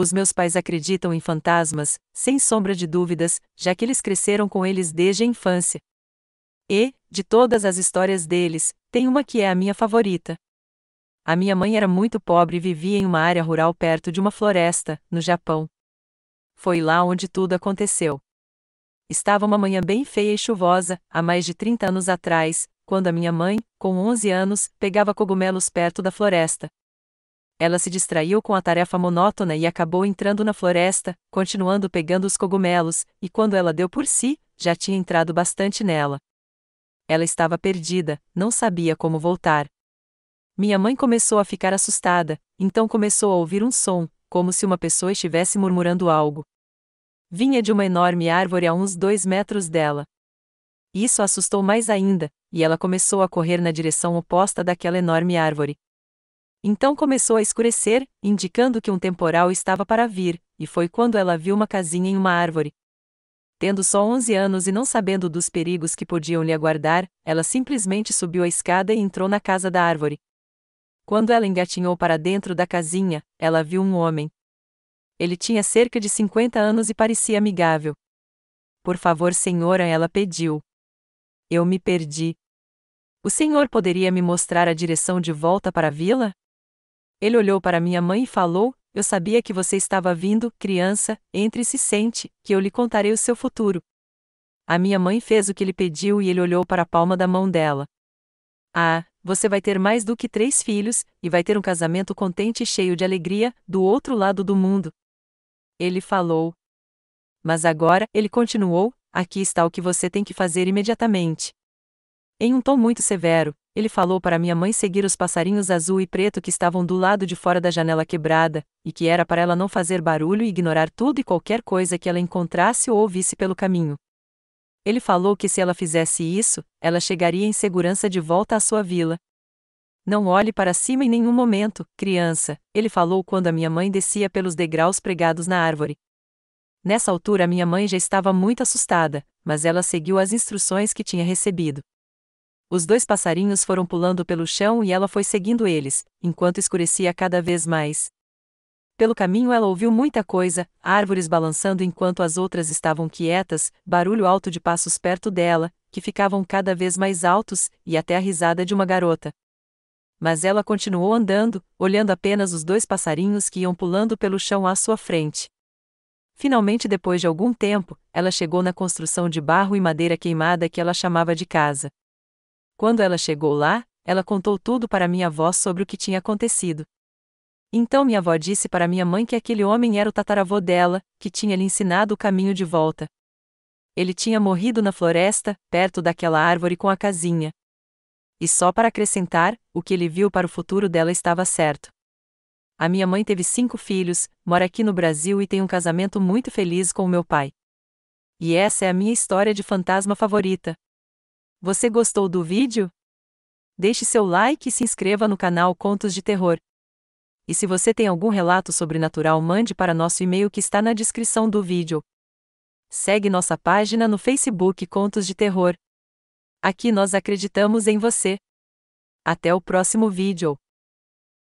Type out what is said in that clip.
Os meus pais acreditam em fantasmas, sem sombra de dúvidas, já que eles cresceram com eles desde a infância. E, de todas as histórias deles, tem uma que é a minha favorita. A minha mãe era muito pobre e vivia em uma área rural perto de uma floresta, no Japão. Foi lá onde tudo aconteceu. Estava uma manhã bem feia e chuvosa, há mais de 30 anos atrás, quando a minha mãe, com 11 anos, pegava cogumelos perto da floresta. Ela se distraiu com a tarefa monótona e acabou entrando na floresta, continuando pegando os cogumelos, e quando ela deu por si, já tinha entrado bastante nela. Ela estava perdida, não sabia como voltar. Minha mãe começou a ficar assustada, então começou a ouvir um som, como se uma pessoa estivesse murmurando algo. Vinha de uma enorme árvore a uns dois metros dela. Isso assustou mais ainda, e ela começou a correr na direção oposta daquela enorme árvore. Então começou a escurecer, indicando que um temporal estava para vir, e foi quando ela viu uma casinha em uma árvore. Tendo só 11 anos e não sabendo dos perigos que podiam lhe aguardar, ela simplesmente subiu a escada e entrou na casa da árvore. Quando ela engatinhou para dentro da casinha, ela viu um homem. Ele tinha cerca de 50 anos e parecia amigável. Por favor, senhora, ela pediu. Eu me perdi. O senhor poderia me mostrar a direção de volta para a vila? Ele olhou para minha mãe e falou: Eu sabia que você estava vindo, criança, entre e se sente, que eu lhe contarei o seu futuro. A minha mãe fez o que ele pediu e ele olhou para a palma da mão dela. Ah, você vai ter mais do que três filhos, e vai ter um casamento contente e cheio de alegria, do outro lado do mundo. Ele falou. Mas agora, ele continuou, aqui está o que você tem que fazer imediatamente. Em um tom muito severo, ele falou para minha mãe seguir os passarinhos azul e preto que estavam do lado de fora da janela quebrada, e que era para ela não fazer barulho e ignorar tudo e qualquer coisa que ela encontrasse ou ouvisse pelo caminho. Ele falou que se ela fizesse isso, ela chegaria em segurança de volta à sua vila. Não olhe para cima em nenhum momento, criança, ele falou quando a minha mãe descia pelos degraus pregados na árvore. Nessa altura minha mãe já estava muito assustada, mas ela seguiu as instruções que tinha recebido. Os dois passarinhos foram pulando pelo chão e ela foi seguindo eles, enquanto escurecia cada vez mais. Pelo caminho ela ouviu muita coisa, árvores balançando enquanto as outras estavam quietas, barulho alto de passos perto dela, que ficavam cada vez mais altos, e até a risada de uma garota. Mas ela continuou andando, olhando apenas os dois passarinhos que iam pulando pelo chão à sua frente. Finalmente, depois de algum tempo, ela chegou na construção de barro e madeira queimada que ela chamava de casa. Quando ela chegou lá, ela contou tudo para minha avó sobre o que tinha acontecido. Então minha avó disse para minha mãe que aquele homem era o tataravô dela, que tinha lhe ensinado o caminho de volta. Ele tinha morrido na floresta, perto daquela árvore com a casinha. E só para acrescentar, o que ele viu para o futuro dela estava certo. A minha mãe teve cinco filhos, mora aqui no Brasil e tem um casamento muito feliz com o meu pai. E essa é a minha história de fantasma favorita. Você gostou do vídeo? Deixe seu like e se inscreva no canal Contos de Terror. E se você tem algum relato sobrenatural, mande para nosso e-mail que está na descrição do vídeo. Segue nossa página no Facebook Contos de Terror. Aqui nós acreditamos em você. Até o próximo vídeo.